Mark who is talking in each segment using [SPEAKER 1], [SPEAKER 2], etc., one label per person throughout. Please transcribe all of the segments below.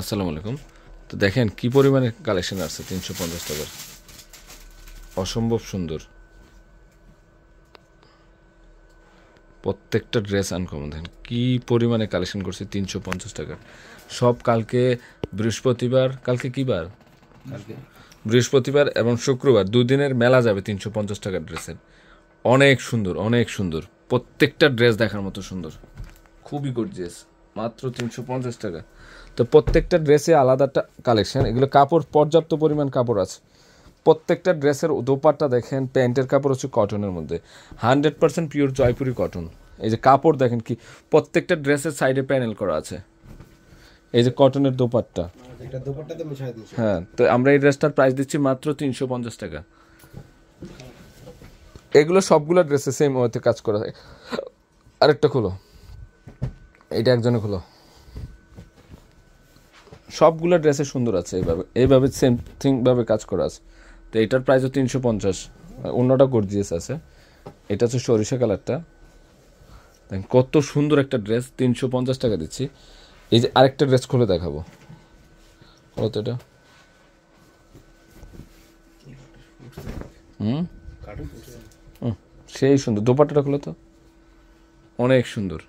[SPEAKER 1] আসসালামু আলাইকুম তো দেখেন কি পরিমাণে কালেকশন আসছে তিনশো পঞ্চাশ টাকার অসম্ভব সুন্দর প্রত্যেকটা ড্রেস আনকমন দেখেন কী পরিমাণে কালেকশন করছে তিনশো পঞ্চাশ টাকার সব কালকে বৃহস্পতিবার কালকে কী বার বৃহস্পতিবার এবং শুক্রবার দুদিনের মেলা যাবে তিনশো পঞ্চাশ টাকার ড্রেসের অনেক সুন্দর অনেক সুন্দর প্রত্যেকটা ড্রেস দেখার মতো সুন্দর খুবই গর্জিয়াস মাত্র তিনশো পঞ্চাশ টাকা তো প্রত্যেকটা ড্রেসে আলাদা কালেকশন এগুলো কাপড় পর্যাপ্ত পরিমাণ কাপড় আছে প্রত্যেকটা ড্রেসের দোপাট্টা দেখেন প্যান্টের কাপড় হচ্ছে কটনের মধ্যে hundred percent pure Jaipuri cotton এই যে কাপড় দেখেন কি প্রত্যেকটা ড্রেসের সাইডে প্যানেল করা আছে এই যে কটনের দোপাট্টা হ্যাঁ তো আমরা এই ড্রেসটার প্রাইস দিচ্ছি মাত্র তিনশো পঞ্চাশ টাকা এগুলো সবগুলো ড্রেসে সেম ওয়েতে কাজ করা থাকে আরেকটা খোলো এটা একজনে খোলো সবগুলো ড্রেসে সুন্দর আছে এইভাবে এইভাবে সেম থিংভাবে কাজ করা আছে তো এটার প্রাইসও তিনশো পঞ্চাশ অন্যটা গর্জিয়াস আছে এটা হচ্ছে সরিষা কালারটা কত সুন্দর একটা ড্রেস তিনশো পঞ্চাশ টাকা দিচ্ছি এই যে আরেকটা ড্রেস খুলে দেখাবো কত এটা হুম সেই সুন্দর দোপাট্টাটা খুলে তো অনেক সুন্দর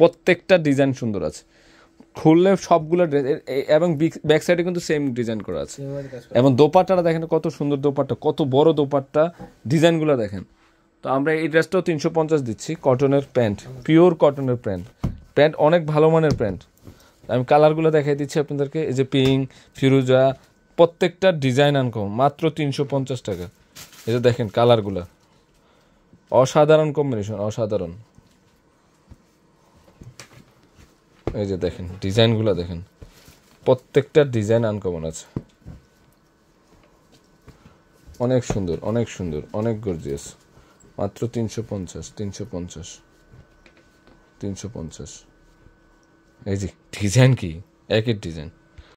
[SPEAKER 1] প্রত্যেকটা ডিজাইন সুন্দর আছে খুললে সবগুলো ড্রেস এবং ব্যাক সাইডে কিন্তু সেম ডিজাইন করা আছে এবং দোপাট্টাটা দেখেন কত সুন্দর দোপাট্টা কত বড় দোপাট্টা ডিজাইনগুলো দেখেন তো আমরা এই ড্রেসটাও তিনশো পঞ্চাশ দিচ্ছি কটনের প্যান্ট পিওর কটনের প্যান্ট প্যান্ট অনেক ভালো মানের প্যান্ট আমি কালারগুলো দেখাই দিচ্ছি আপনাদেরকে এই যে পিঙ্ক ফিরুজা প্রত্যেকটা ডিজাইন আনকম মাত্র তিনশো পঞ্চাশ টাকা এই যে দেখেন কালারগুলো অসাধারণ কম্বিনেশন অসাধারণ এই যে দেখেন ডিজাইনগুলো দেখেন প্রত্যেকটা ডিজাইন আনকমন আছে অনেক সুন্দর অনেক সুন্দর অনেক গর্জিয়াস মাত্র তিনশো পঞ্চাশ তিনশো পঞ্চাশ তিনশো পঞ্চাশ এই যে ডিজাইন কি একই ডিজাইন